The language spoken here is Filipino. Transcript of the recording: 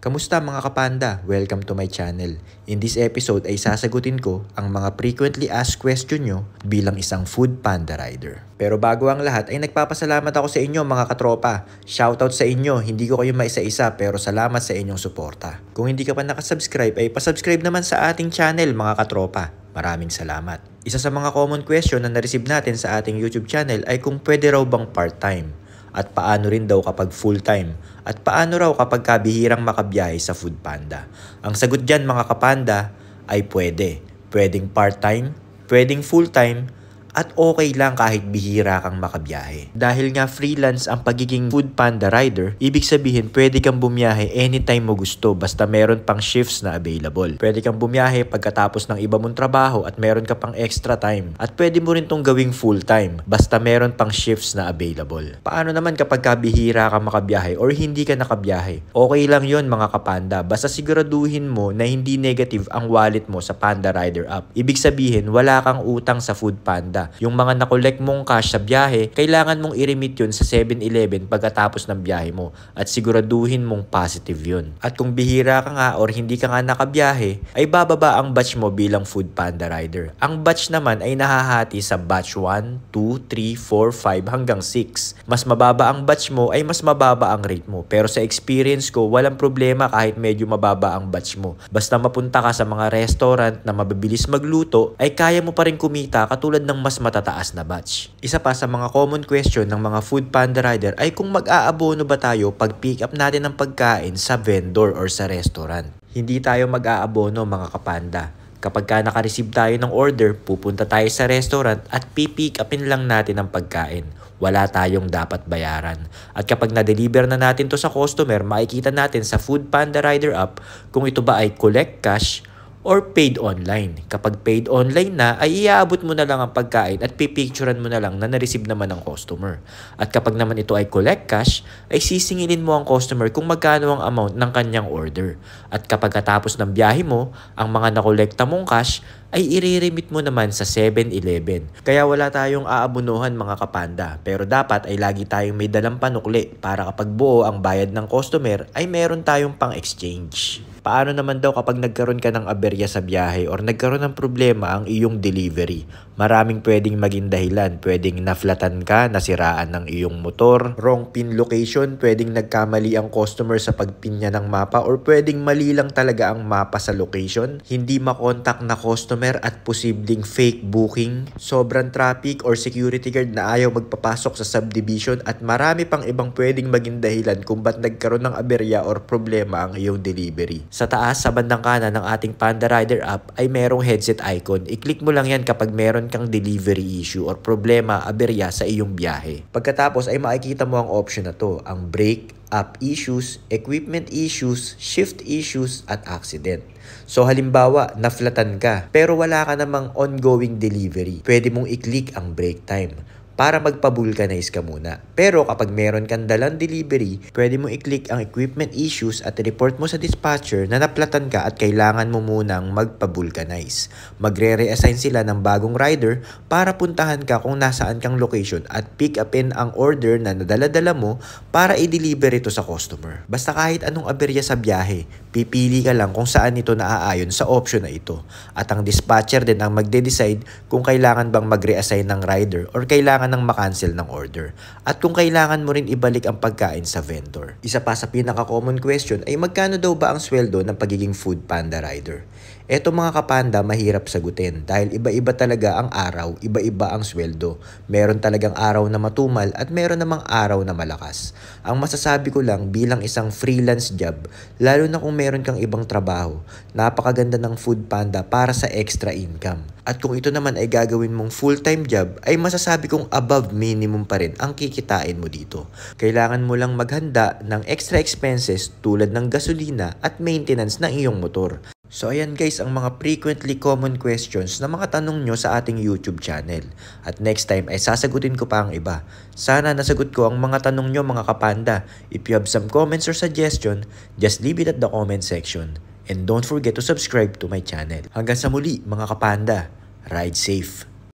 Kamusta mga kapanda? Welcome to my channel. In this episode ay sasagutin ko ang mga frequently asked question nyo bilang isang food panda rider. Pero bago ang lahat ay nagpapasalamat ako sa inyo mga katropa. Shoutout sa inyo, hindi ko kayo maisa-isa pero salamat sa inyong suporta. Kung hindi ka pa nakasubscribe ay pasubscribe naman sa ating channel mga katropa. Maraming salamat. Isa sa mga common question na nareceive natin sa ating YouTube channel ay kung pwede raw bang part-time at paano rin daw kapag full-time at paano raw kapag kabihirang makabiyahe sa food panda. Ang sagot dyan mga kapanda ay pwede. Pwedeng part-time, pwedeng full-time, at okay lang kahit bihira kang makabiyahe. Dahil nga freelance ang pagiging food panda rider, ibig sabihin pwede kang bumiyahe anytime mo gusto basta meron pang shifts na available. Pwede kang bumiyahe pagkatapos ng iba mong trabaho at meron ka pang extra time. At pwede mo rin tong gawing full time basta meron pang shifts na available. Paano naman kapag ka bihira ka makabiyahe or hindi ka nakabiyahe? Okay lang yon mga kapanda basta siguraduhin mo na hindi negative ang wallet mo sa Panda Rider app. Ibig sabihin wala kang utang sa Food Panda Lazada. Yung mga nakolek mong cash sa biyahe, kailangan mong i-remit yun sa 7-Eleven pagkatapos ng biyahe mo at siguraduhin mong positive yun. At kung bihira ka nga or hindi ka nga nakabiyahe, ay bababa ang batch mo bilang food panda rider. Ang batch naman ay nahahati sa batch 1, 2, 3, 4, 5 hanggang 6. Mas mababa ang batch mo ay mas mababa ang rate mo. Pero sa experience ko, walang problema kahit medyo mababa ang batch mo. Basta mapunta ka sa mga restaurant na mabibilis magluto, ay kaya mo pa rin kumita katulad ng mas mas matataas na batch. Isa pa sa mga common question ng mga food panda rider ay kung mag-aabono ba tayo pag pick up natin ng pagkain sa vendor or sa restaurant. Hindi tayo mag-aabono mga kapanda. Kapag ka nakareceive tayo ng order, pupunta tayo sa restaurant at pipick upin lang natin ang pagkain. Wala tayong dapat bayaran. At kapag na-deliver na natin to sa customer, makikita natin sa Food Panda Rider app kung ito ba ay collect cash or paid online. Kapag paid online na, ay iaabot mo na lang ang pagkain at pipicturean mo na lang na nareceive naman ng customer. At kapag naman ito ay collect cash, ay sisingilin mo ang customer kung magkano ang amount ng kanyang order. At kapag katapos ng biyahe mo, ang mga nakolekta mong cash ay iriremit mo naman sa 7-Eleven. Kaya wala tayong aabunuhan mga kapanda. Pero dapat ay lagi tayong may dalang panukli para kapag buo ang bayad ng customer ay meron tayong pang-exchange. Paano naman daw kapag nagkaroon ka ng aberya sa biyahe or nagkaroon ng problema ang iyong delivery? Maraming pwedeng maging dahilan. Pwedeng naflatan ka, nasiraan ng iyong motor, wrong pin location, pwedeng nagkamali ang customer sa pagpin niya ng mapa or pwedeng mali lang talaga ang mapa sa location, hindi makontak na customer at posibleng fake booking, sobrang traffic or security guard na ayaw magpapasok sa subdivision at marami pang ibang pwedeng maging dahilan kung ba't nagkaroon ng aberya or problema ang iyong delivery. Sa taas sa bandang kanan ng ating Panda Rider app ay merong headset icon. I-click mo lang yan kapag meron kang delivery issue or problema aberya sa iyong biyahe. Pagkatapos ay makikita mo ang option na to, ang brake, app issues, equipment issues, shift issues, at accident. So halimbawa, naflatan ka pero wala ka namang ongoing delivery. Pwede mong i-click ang break time para magpa-vulcanize ka muna. Pero kapag meron kang dalang delivery, pwede mo i-click ang equipment issues at report mo sa dispatcher na naplatan ka at kailangan mo munang magpa-vulcanize. Magre-reassign sila ng bagong rider para puntahan ka kung nasaan kang location at pick upin ang order na nadala-dala mo para i-deliver ito sa customer. Basta kahit anong aberya sa biyahe, pipili ka lang kung saan ito naaayon sa option na ito. At ang dispatcher din ang magde-decide kung kailangan bang mag-reassign ng rider or kailangan nang makancel ng order at kung kailangan mo rin ibalik ang pagkain sa vendor. Isa pa sa pinaka-common question ay magkano daw ba ang sweldo ng pagiging food panda rider? Eto mga kapanda mahirap sagutin dahil iba-iba talaga ang araw, iba-iba ang sweldo. Meron talagang araw na matumal at meron namang araw na malakas. Ang masasabi ko lang bilang isang freelance job, lalo na kung meron kang ibang trabaho, napakaganda ng food panda para sa extra income. At kung ito naman ay gagawin mong full-time job, ay masasabi kong above minimum pa rin ang kikitain mo dito. Kailangan mo lang maghanda ng extra expenses tulad ng gasolina at maintenance ng iyong motor. So ayan guys ang mga frequently common questions na mga tanong nyo sa ating YouTube channel. At next time ay sasagutin ko pa ang iba. Sana nasagot ko ang mga tanong nyo mga kapanda. If you have some comments or suggestion, just leave it at the comment section. And don't forget to subscribe to my channel. Hanggang sa muli mga kapanda, ride safe!